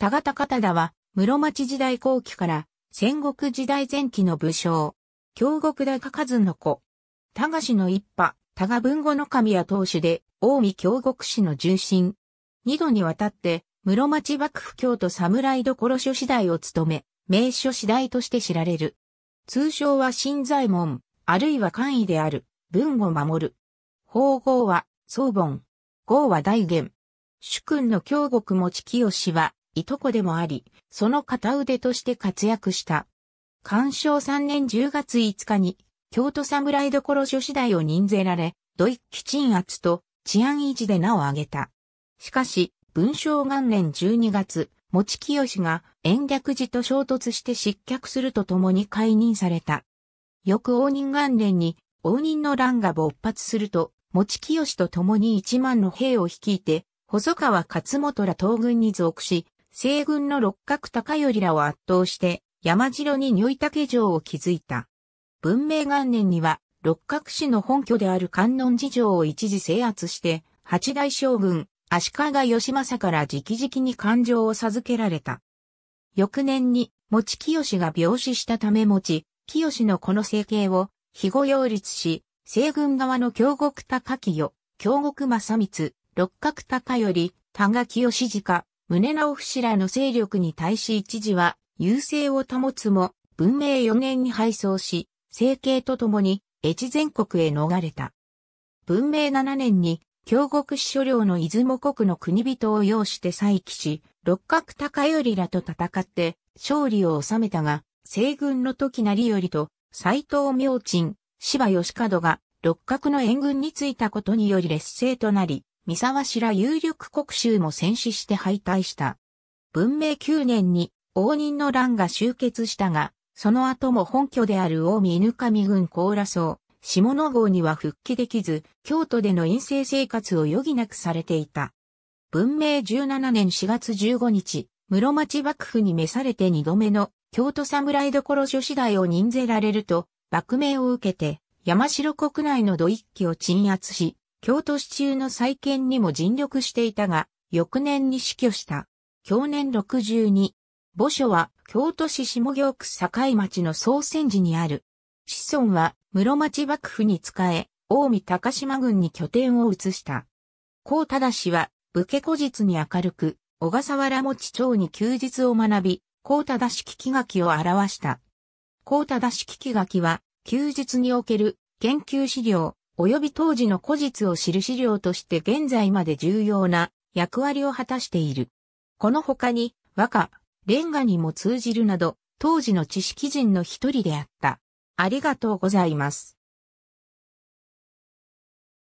田方方田は、室町時代後期から戦国時代前期の武将。京極高和の子。田賀氏の一派、田賀文後の神や当主で、近江京極氏の重臣。二度にわたって、室町幕府京都侍所諸次第を務め、名所次第として知られる。通称は新左衛門、あるいは官位である、文を守る。法号は、宗本。号は大元。主君の京極持清は、いとこでもあり、その片腕として活躍した。干渉3年10月5日に、京都侍所諸次第を任ぜられ、土一ッ鎮圧と治安維持で名を挙げた。しかし、文章元年12月、持清が延暦寺と衝突して失脚するとともに解任された。翌応仁元年に応仁の乱が勃発すると、持清と共に1万の兵を率いて、細川勝元ら東軍に属し、西軍の六角高頼らを圧倒して山城に如意竹城を築いた。文明元年には六角氏の本拠である観音寺城を一時制圧して、八大将軍、足利義政から直々に感情を授けられた。翌年に、持清が病死したため持清のこの政権を、肥後擁立し、西軍側の京極高清、京極正光、六角高頼、田賀清氏家、宗直伏らの勢力に対し一時は優勢を保つも、文明4年に敗走し、政経とともに越前国へ逃れた。文明7年に、京極司書領の出雲国の国人を要して再起し、六角高頼らと戦って勝利を収めたが、西軍の時成頼と斎藤明鎮、芝義門が六角の援軍についたことにより劣勢となり、三沢氏ら有力国衆も戦死して敗退した。文明9年に応仁の乱が終結したが、その後も本拠である大見犬上郡高羅荘、下野郷には復帰できず、京都での陰性生活を余儀なくされていた。文明17年4月15日、室町幕府に召されて二度目の京都侍所諸次第を任ぜられると、幕命を受けて、山城国内の土一揆を鎮圧し、京都市中の再建にも尽力していたが、翌年に死去した。去年62。墓所は京都市下京区境町の総選寺にある。子孫は室町幕府に仕え、近江高島郡に拠点を移した。高忠氏は武家古実に明るく、小笠原持町に休日を学び、高忠式き書きを表した。高忠式き書きは、休日における研究資料、及び当時の古実を知る資料として現在まで重要な役割を果たしている。この他に和歌、レンガにも通じるなど、当時の知識人の一人であった。ありがとうございます。